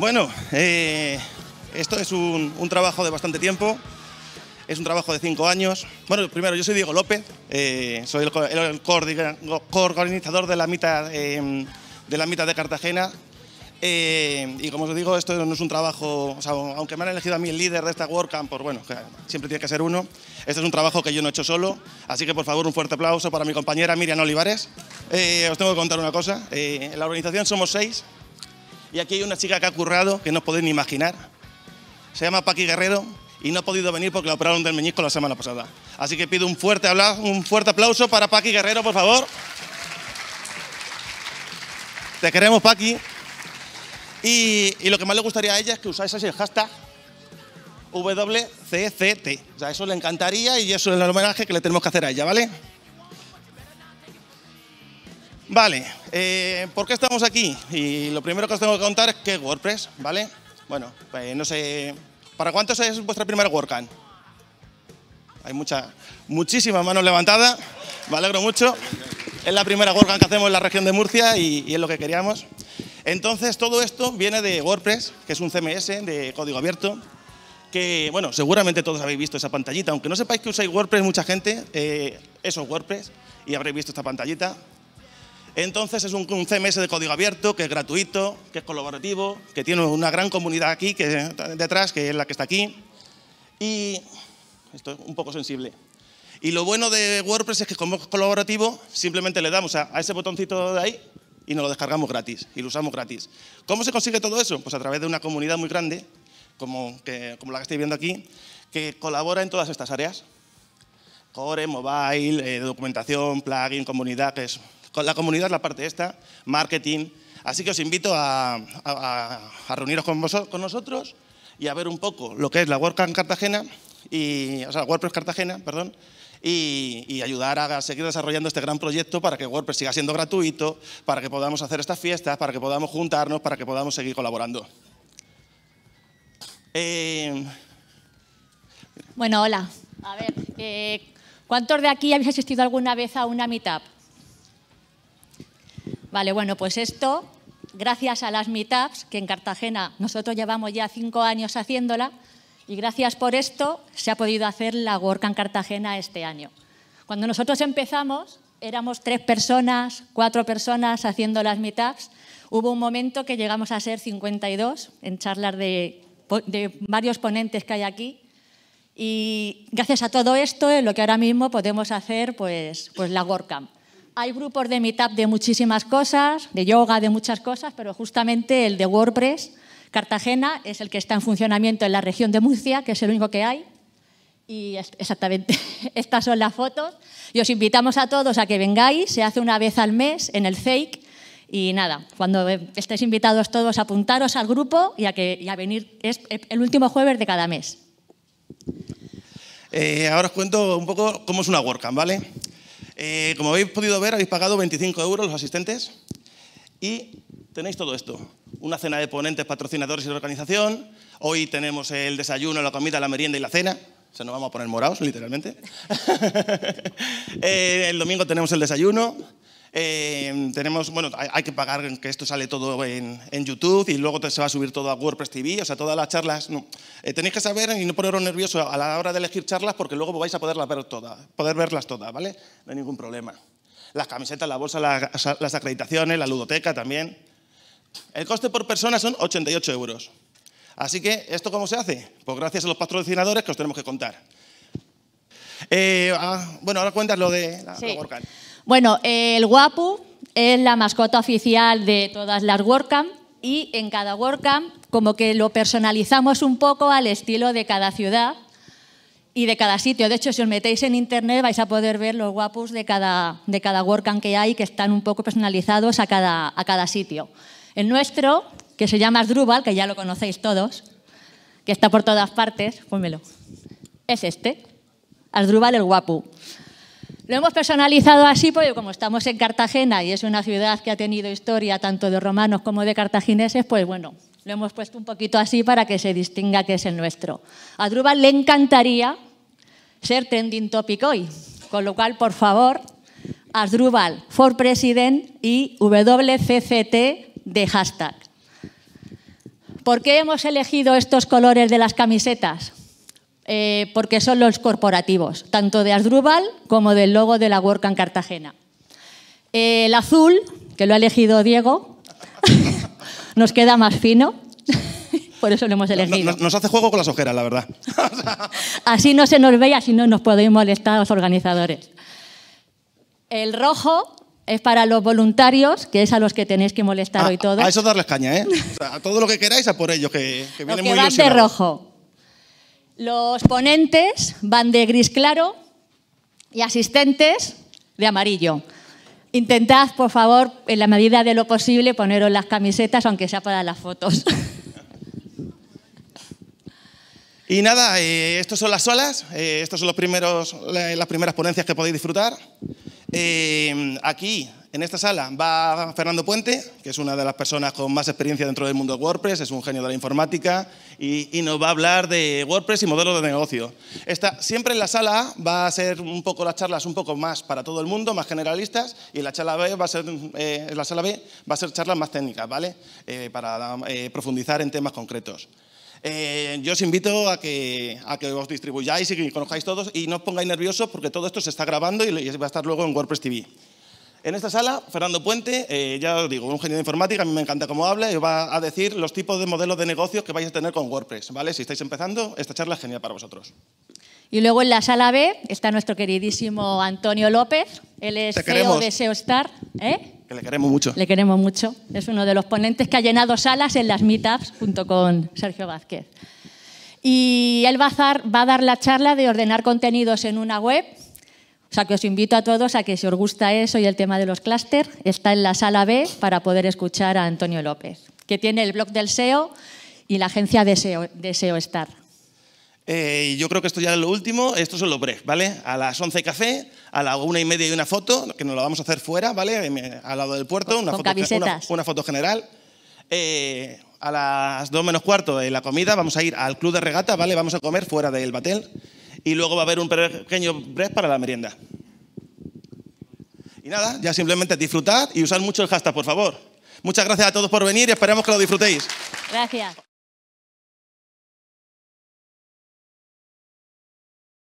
Bueno, eh, esto es un, trabajo de bastante tiempo, es un trabajo de cinco años. Bueno, primero, yo soy Diego López, eh, soy el, coordinador de la mitad, em, de, la mitad de Cartagena. Eh, y como os digo, esto no es un trabajo, aunque me han elegido a mí el líder de esta WordCamp, por pues bueno, siempre tiene que ser uno, este es un trabajo que yo no he hecho solo, así que por favor un fuerte aplauso para mi compañera Miriam Olivares. os tengo que contar una cosa, en la organización somos seis, y aquí hay una chica que ha currado que no os podéis ni imaginar. Se llama Paqui Guerrero y no ha podido venir porque la operaron del meñisco la semana pasada. Así que pido un fuerte, aplauso, un fuerte aplauso para Paqui Guerrero, por favor. Te queremos, Paqui. Y, y, lo que más le gustaría a ella es que usáis el hashtag WCCT. O sea, eso le encantaría y eso es el homenaje que le tenemos que hacer a ella, ¿vale? Vale, eh, ¿por qué estamos aquí? Y lo primero que os tengo que contar es que WordPress, ¿vale? Bueno, pues, no sé, ¿para cuántos es vuestra primera WordCamp? Hay mucha, muchísimas manos levantadas, me alegro mucho. Es la primera WordCamp que hacemos en la región de Murcia y, es lo que queríamos. Entonces, todo esto viene de WordPress, que es un CMS de código abierto, que, bueno, seguramente todos habéis visto esa pantallita, aunque no sepáis que usáis WordPress mucha gente, eh, eso es WordPress, y habréis visto esta pantallita. Entonces es un, CMS de código abierto, que es gratuito, que es colaborativo, que tiene una gran comunidad aquí que, detrás, que es la que está aquí. Y esto es un poco sensible. Y lo bueno de WordPress es que como es colaborativo, simplemente le damos a, ese botoncito de ahí y nos lo descargamos gratis y lo usamos gratis. ¿Cómo se consigue todo eso? Pues a través de una comunidad muy grande, como, la que estáis viendo aquí, que colabora en todas estas áreas. Core, mobile, eh, documentación, plugin, comunidad, que es la comunidad es la parte esta, marketing. Así que os invito a, reuniros con, nosotros y a ver un poco lo que es la WordCamp Cartagena, y, o sea, WordPress Cartagena, perdón, y, ayudar a seguir desarrollando este gran proyecto para que WordPress siga siendo gratuito, para que podamos hacer estas fiestas, para que podamos juntarnos, para que podamos seguir colaborando. Eh, bueno, hola. A ver, eh, ¿cuántos de aquí habéis asistido alguna vez a una meetup? Vale, bueno, pues esto, gracias a las meetups, que en Cartagena nosotros llevamos ya cinco años haciéndola, y gracias por esto se ha podido hacer la en Cartagena este año. Cuando nosotros empezamos, éramos tres personas, cuatro personas haciendo las meetups. Hubo un momento que llegamos a ser 52 en charlas de, varios ponentes que hay aquí. Y gracias a todo esto es lo que ahora mismo podemos hacer pues, pues la WordCamp. Hay grupos de Meetup de muchísimas cosas, de yoga, de muchas cosas, pero justamente el de WordPress Cartagena es el que está en funcionamiento en la región de Murcia, que es el único que hay. Y exactamente, estas son las fotos. Y os invitamos a todos a que vengáis, se hace una vez al mes en el Fake Y nada, cuando estéis invitados todos, a apuntaros al grupo y a, que, a venir, es el último jueves de cada mes. Eh, ahora os cuento un poco cómo es una WordCamp, ¿vale? Eh, como habéis podido ver, habéis pagado 25 euros los asistentes y tenéis todo esto. Una cena de ponentes, patrocinadores y de organización. Hoy tenemos el desayuno, la comida, la merienda y la cena. Se nos vamos a poner morados, literalmente. Eh, el domingo tenemos el desayuno. Eh, tenemos, bueno, hay, que pagar que esto sale todo en, YouTube y luego se va a subir todo a WordPress TV, o sea, todas las charlas. Eh, tenéis que saber y no poneros nervioso a la hora de elegir charlas porque luego vais a ver todas, poder verlas todas, ¿vale? No hay ningún problema. Las camisetas, la bolsa, las, acreditaciones, la ludoteca también. El coste por persona son 88 euros. Así que, ¿esto cómo se hace? Pues gracias a los patrocinadores que os tenemos que contar. Eh, ah, bueno, ahora cuéntanos lo de la, bueno, el Guapu es la mascota oficial de todas las WordCamp y en cada WordCamp como que lo personalizamos un poco al estilo de cada ciudad y de cada sitio. De hecho, si os metéis en internet vais a poder ver los guapos de cada, de cada WordCamp que hay que están un poco personalizados a cada, a cada sitio. El nuestro, que se llama Asdrúbal, que ya lo conocéis todos, que está por todas partes, pónmelo, es este, Asdrúbal el guapu. Lo hemos personalizado así porque como estamos en Cartagena y es una ciudad que ha tenido historia tanto de romanos como de cartagineses, pues bueno, lo hemos puesto un poquito así para que se distinga que es el nuestro. A Drubal le encantaría ser trending topic hoy, con lo cual, por favor, Asdrúbal for President y WCCT de hashtag. ¿Por qué hemos elegido estos colores de las camisetas? Eh, porque son los corporativos, tanto de Asdrúbal como del logo de la WordCamp Cartagena. Eh, el azul, que lo ha elegido Diego, nos queda más fino, por eso lo hemos elegido. Nos, hace juego con las ojeras, la verdad. así no se nos ve y así no nos podéis molestar a los organizadores. El rojo es para los voluntarios, que es a los que tenéis que molestar ah, hoy todos. A eso darles caña, ¿eh? a todo lo que queráis, a por ellos, que, que vienen muy rojo. Los ponentes van de gris claro y asistentes de amarillo. Intentad, por favor, en la medida de lo posible, poneros las camisetas, aunque sea para las fotos. Y nada, eh, estas son las olas, eh, estas son los primeros, las primeras ponencias que podéis disfrutar. Eh, aquí en esta sala va Fernando Puente, que es una de las personas con más experiencia dentro del mundo de WordPress, es un genio de la informática y, nos va a hablar de WordPress y modelos de negocio. Esta, siempre en la sala A va a ser un poco las charlas un poco más para todo el mundo, más generalistas, y la charla B va a ser, eh, la sala B va a ser charlas más técnicas, ¿vale? Eh, para eh, profundizar en temas concretos. yo os invito a que, a que os distribuyáis y que conozcáis todos y no os pongáis nerviosos porque todo esto se está grabando y va a estar luego en WordPress TV. En esta sala, Fernando Puente, eh, ya os digo, un genio de informática, a mí me encanta cómo habla, y os va a decir los tipos de modelos de negocios que vais a tener con WordPress, ¿vale? Si estáis empezando, esta charla es genial para vosotros. Y luego en la sala B está nuestro queridísimo Antonio López, él es CEO de SEO Star. ¿eh? Que le queremos mucho. Le queremos mucho. Es uno de los ponentes que ha llenado salas en las meetups junto con Sergio Vázquez. Y él va a dar la charla de ordenar contenidos en una web o sea, que os invito a todos a que si os gusta eso y el tema de los clústeres, está en la sala B para poder escuchar a Antonio López, que tiene el blog del SEO y la agencia de SEO, e Star. Eh, yo creo que esto ya es lo último, esto son los breve, ¿vale? A las 11 café, a la una y media hay una foto, que nos la vamos a hacer fuera, ¿vale? Eh, al lado del puerto, una, foto, una, una, foto general. Eh, a las 2 menos cuarto de la comida vamos a ir al club de regata, ¿vale? Vamos a comer fuera del batel y luego va a haber un pequeño break para la merienda. Y nada, ya simplemente disfrutar y usar mucho el hashtag, por favor. Muchas gracias a todos por venir y esperamos que lo disfrutéis. Gracias.